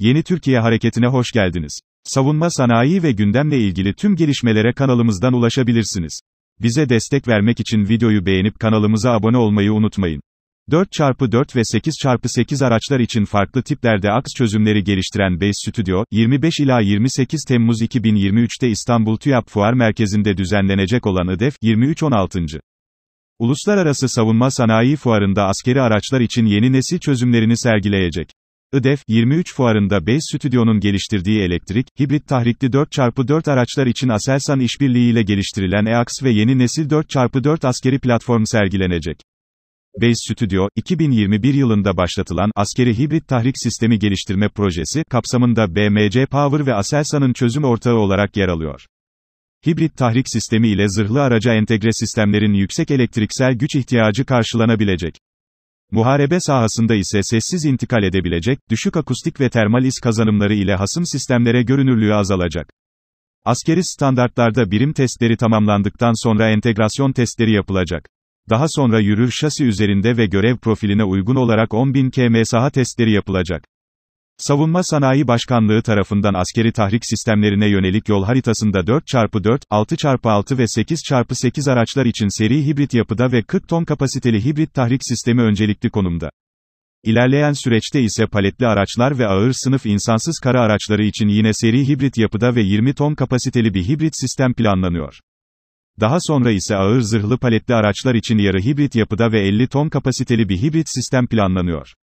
Yeni Türkiye Hareketi'ne hoş geldiniz. Savunma sanayi ve gündemle ilgili tüm gelişmelere kanalımızdan ulaşabilirsiniz. Bize destek vermek için videoyu beğenip kanalımıza abone olmayı unutmayın. 4x4 ve 8x8 araçlar için farklı tiplerde aks çözümleri geliştiren Base Studio, 25 ila 28 Temmuz 2023'te İstanbul TÜYAP Fuar Merkezi'nde düzenlenecek olan IDEF 2316. Uluslararası Savunma Sanayi Fuarı'nda askeri araçlar için yeni nesil çözümlerini sergileyecek. IDEF, 23 fuarında Base Stüdyo'nun geliştirdiği elektrik, hibrit tahrikli 4x4 araçlar için Aselsan işbirliğiyle geliştirilen EAX ve yeni nesil 4x4 askeri platform sergilenecek. Base Studio, 2021 yılında başlatılan askeri hibrit tahrik sistemi geliştirme projesi kapsamında BMC Power ve Aselsan'ın çözüm ortağı olarak yer alıyor. Hibrit tahrik sistemi ile zırhlı araca entegre sistemlerin yüksek elektriksel güç ihtiyacı karşılanabilecek. Muharebe sahasında ise sessiz intikal edebilecek, düşük akustik ve termal iz kazanımları ile hasım sistemlere görünürlüğü azalacak. Askeri standartlarda birim testleri tamamlandıktan sonra entegrasyon testleri yapılacak. Daha sonra yürür şasi üzerinde ve görev profiline uygun olarak 10.000 km saha testleri yapılacak. Savunma Sanayi Başkanlığı tarafından askeri tahrik sistemlerine yönelik yol haritasında 4x4, 6x6 ve 8x8 araçlar için seri hibrit yapıda ve 40 ton kapasiteli hibrit tahrik sistemi öncelikli konumda. İlerleyen süreçte ise paletli araçlar ve ağır sınıf insansız kara araçları için yine seri hibrit yapıda ve 20 ton kapasiteli bir hibrit sistem planlanıyor. Daha sonra ise ağır zırhlı paletli araçlar için yarı hibrit yapıda ve 50 ton kapasiteli bir hibrit sistem planlanıyor.